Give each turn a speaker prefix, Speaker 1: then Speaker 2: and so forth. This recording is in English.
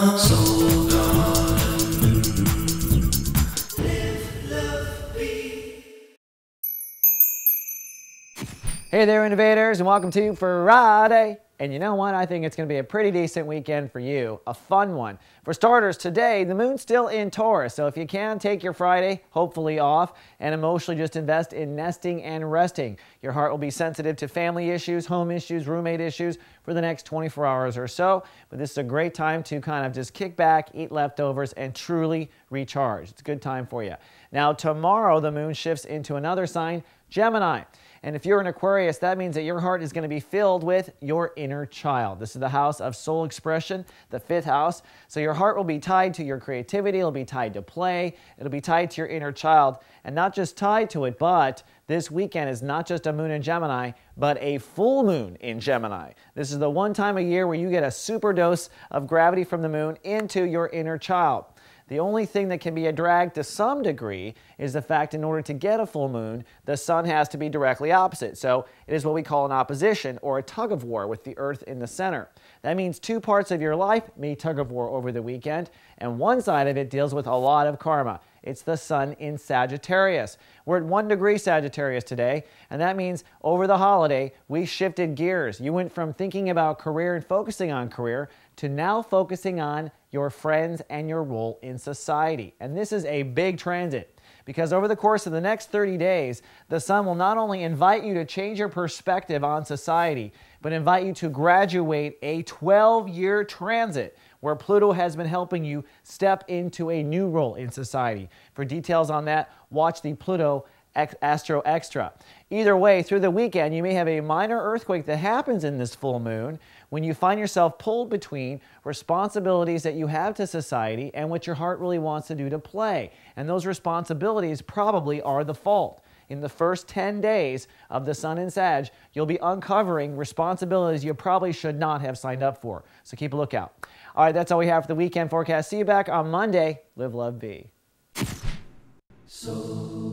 Speaker 1: Hey there, innovators, and welcome to Friday. And you know what? I think it's going to be a pretty decent weekend for you, a fun one. For starters, today, the moon's still in Taurus, so if you can, take your Friday, hopefully off, and emotionally just invest in nesting and resting. Your heart will be sensitive to family issues, home issues, roommate issues for the next 24 hours or so, but this is a great time to kind of just kick back, eat leftovers, and truly recharge. It's a good time for you. Now, tomorrow, the moon shifts into another sign, Gemini. And if you're an Aquarius, that means that your heart is going to be filled with your inner child. This is the house of soul expression, the fifth house. So your heart will be tied to your creativity, it'll be tied to play, it'll be tied to your inner child. And not just tied to it, but this weekend is not just a moon in Gemini, but a full moon in Gemini. This is the one time a year where you get a super dose of gravity from the moon into your inner child. The only thing that can be a drag to some degree is the fact in order to get a full moon, the sun has to be directly opposite. So it is what we call an opposition or a tug of war with the earth in the center. That means two parts of your life may tug of war over the weekend, and one side of it deals with a lot of karma. It's the sun in Sagittarius. We're at one degree Sagittarius today, and that means over the holiday, we shifted gears. You went from thinking about career and focusing on career to now focusing on your friends and your role in society. And this is a big transit because over the course of the next 30 days, the sun will not only invite you to change your perspective on society, but invite you to graduate a 12 year transit where Pluto has been helping you step into a new role in society. For details on that, watch the Pluto Astro Extra. Either way, through the weekend, you may have a minor earthquake that happens in this full moon when you find yourself pulled between responsibilities that you have to society and what your heart really wants to do to play. And those responsibilities probably are the fault. In the first 10 days of the Sun in Sag, you'll be uncovering responsibilities you probably should not have signed up for. So keep a lookout. All right, that's all we have for the weekend forecast. See you back on Monday. Live, love, be. So